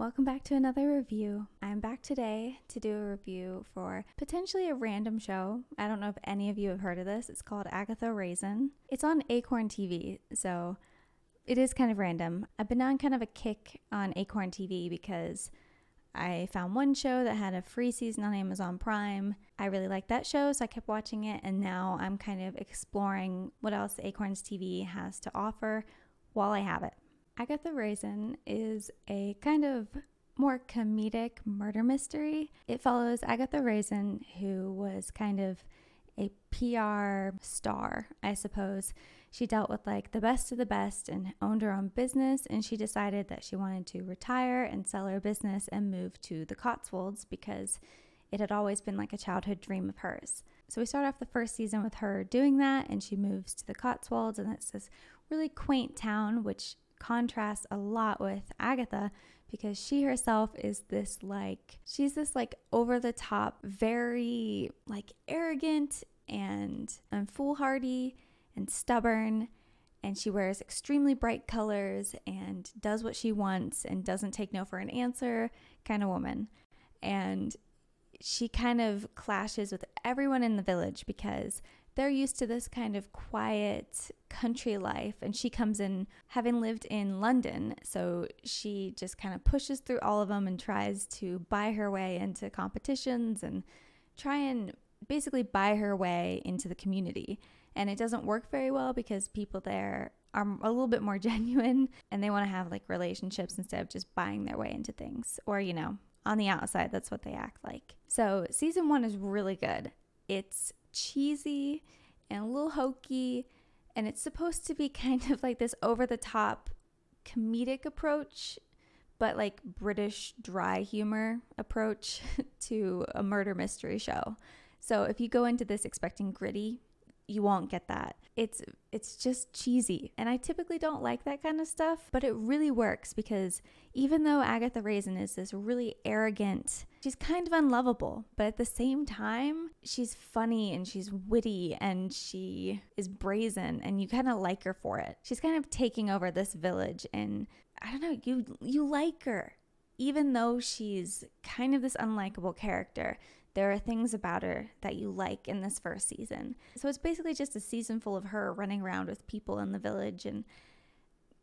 Welcome back to another review. I'm back today to do a review for potentially a random show. I don't know if any of you have heard of this. It's called Agatha Raisin. It's on Acorn TV, so it is kind of random. I've been on kind of a kick on Acorn TV because I found one show that had a free season on Amazon Prime. I really liked that show, so I kept watching it, and now I'm kind of exploring what else Acorns TV has to offer while I have it. Agatha Raisin is a kind of more comedic murder mystery. It follows Agatha Raisin, who was kind of a PR star, I suppose. She dealt with like the best of the best and owned her own business. And she decided that she wanted to retire and sell her business and move to the Cotswolds because it had always been like a childhood dream of hers. So we start off the first season with her doing that, and she moves to the Cotswolds, and it's this really quaint town, which contrasts a lot with Agatha because she herself is this like she's this like over the top, very like arrogant and, and um, foolhardy and stubborn and she wears extremely bright colors and does what she wants and doesn't take no for an answer kind of woman. And she kind of clashes with everyone in the village because they're used to this kind of quiet country life. And she comes in having lived in London. So she just kind of pushes through all of them and tries to buy her way into competitions and try and basically buy her way into the community. And it doesn't work very well because people there are a little bit more genuine and they want to have like relationships instead of just buying their way into things. Or, you know, on the outside, that's what they act like. So, season one is really good. It's cheesy and a little hokey. And it's supposed to be kind of like this over the top comedic approach, but like British dry humor approach to a murder mystery show. So if you go into this expecting gritty you won't get that. It's it's just cheesy. And I typically don't like that kind of stuff, but it really works because even though Agatha Raisin is this really arrogant, she's kind of unlovable, but at the same time, she's funny and she's witty and she is brazen and you kind of like her for it. She's kind of taking over this village and I don't know, you you like her even though she's kind of this unlikable character. There are things about her that you like in this first season. So it's basically just a season full of her running around with people in the village and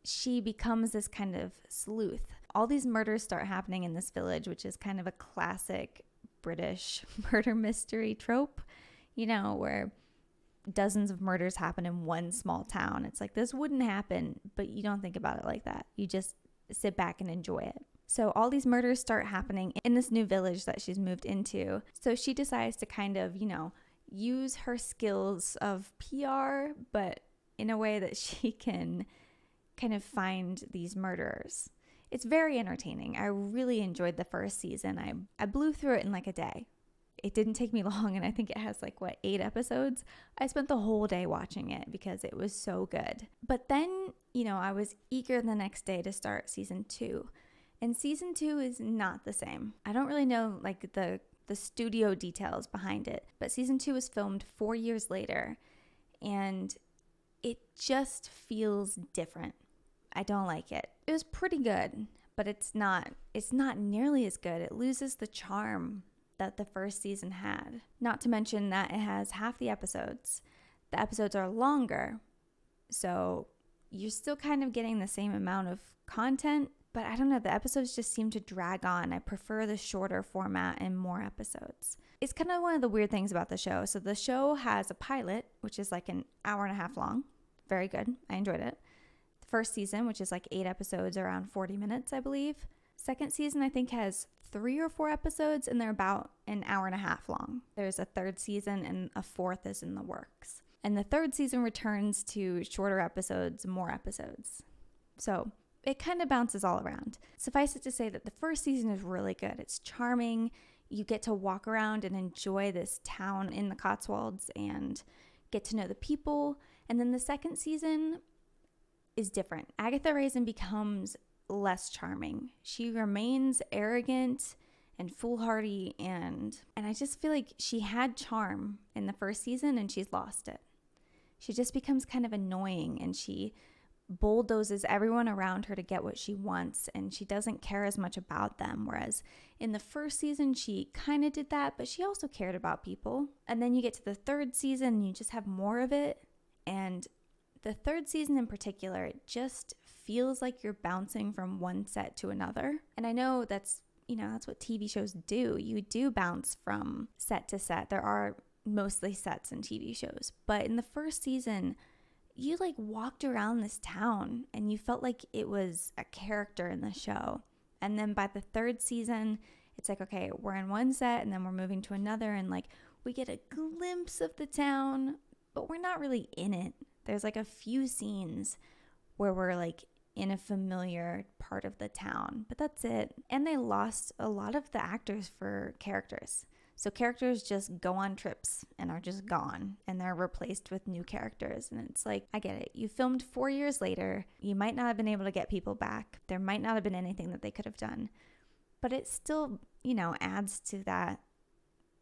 she becomes this kind of sleuth. All these murders start happening in this village, which is kind of a classic British murder mystery trope, you know, where dozens of murders happen in one small town. It's like this wouldn't happen, but you don't think about it like that. You just sit back and enjoy it. So all these murders start happening in this new village that she's moved into. So she decides to kind of, you know, use her skills of PR, but in a way that she can kind of find these murderers. It's very entertaining. I really enjoyed the first season. I, I blew through it in like a day. It didn't take me long, and I think it has like what, eight episodes? I spent the whole day watching it because it was so good. But then, you know, I was eager the next day to start season two. And season 2 is not the same. I don't really know like the the studio details behind it, but season 2 was filmed 4 years later and it just feels different. I don't like it. It was pretty good, but it's not it's not nearly as good. It loses the charm that the first season had. Not to mention that it has half the episodes. The episodes are longer, so you're still kind of getting the same amount of content but I don't know, the episodes just seem to drag on. I prefer the shorter format and more episodes. It's kind of one of the weird things about the show. So, the show has a pilot, which is like an hour and a half long. Very good. I enjoyed it. The first season, which is like eight episodes, around 40 minutes, I believe. Second season, I think, has three or four episodes, and they're about an hour and a half long. There's a third season, and a fourth is in the works. And the third season returns to shorter episodes, more episodes. So, it kind of bounces all around. Suffice it to say that the first season is really good. It's charming. You get to walk around and enjoy this town in the Cotswolds and get to know the people. And then the second season is different. Agatha Raisin becomes less charming. She remains arrogant and foolhardy and and I just feel like she had charm in the first season and she's lost it. She just becomes kind of annoying and she bulldozes everyone around her to get what she wants and she doesn't care as much about them. Whereas in the first season, she kind of did that, but she also cared about people. And then you get to the third season and you just have more of it. And the third season in particular, it just feels like you're bouncing from one set to another. And I know that's, you know, that's what TV shows do. You do bounce from set to set. There are mostly sets in TV shows. But in the first season, you like walked around this town and you felt like it was a character in the show. And then by the third season, it's like, okay, we're in one set and then we're moving to another. And like, we get a glimpse of the town, but we're not really in it. There's like a few scenes where we're like in a familiar part of the town, but that's it. And they lost a lot of the actors for characters. So characters just go on trips and are just gone and they're replaced with new characters. And it's like, I get it. You filmed four years later. You might not have been able to get people back. There might not have been anything that they could have done. But it still, you know, adds to that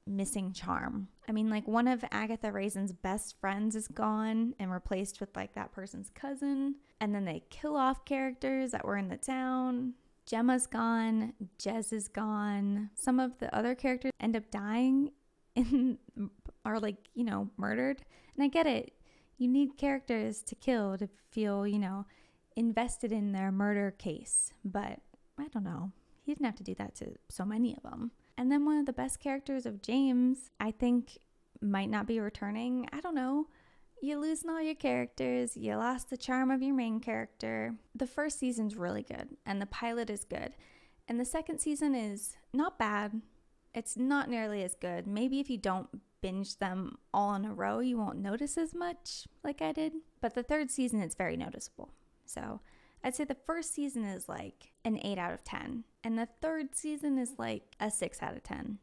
missing charm. I mean, like one of Agatha Raisin's best friends is gone and replaced with like that person's cousin. And then they kill off characters that were in the town. Gemma's gone, Jez is gone. Some of the other characters end up dying and are like, you know, murdered. And I get it. You need characters to kill to feel, you know, invested in their murder case. But I don't know. He didn't have to do that to so many of them. And then one of the best characters of James, I think, might not be returning. I don't know you losing all your characters, you lost the charm of your main character. The first season's really good, and the pilot is good. And the second season is not bad. It's not nearly as good. Maybe if you don't binge them all in a row, you won't notice as much like I did. But the third season, it's very noticeable. So I'd say the first season is like an 8 out of 10, and the third season is like a 6 out of 10.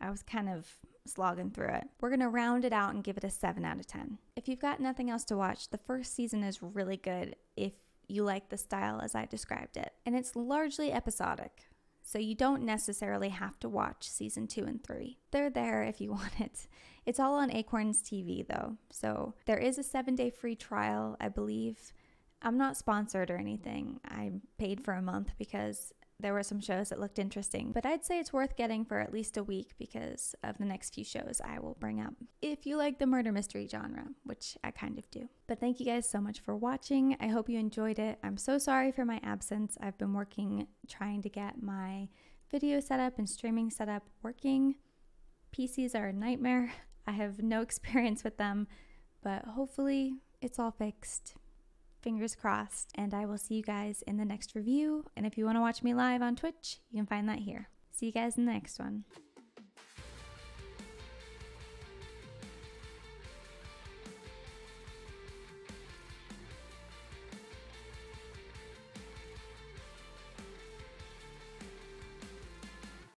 I was kind of slogging through it. We're gonna round it out and give it a 7 out of 10. If you've got nothing else to watch, the first season is really good if you like the style as I described it, and it's largely episodic. So, you don't necessarily have to watch season two and three. They're there if you want it. It's all on Acorns TV, though. So, there is a seven day free trial, I believe. I'm not sponsored or anything. I paid for a month because there were some shows that looked interesting, but I'd say it's worth getting for at least a week because of the next few shows I will bring up. If you like the murder mystery genre, which I kind of do. But thank you guys so much for watching. I hope you enjoyed it. I'm so sorry for my absence. I've been working trying to get my video setup and streaming setup working. PCs are a nightmare. I have no experience with them, but hopefully it's all fixed fingers crossed. And I will see you guys in the next review. And if you want to watch me live on Twitch, you can find that here. See you guys in the next one.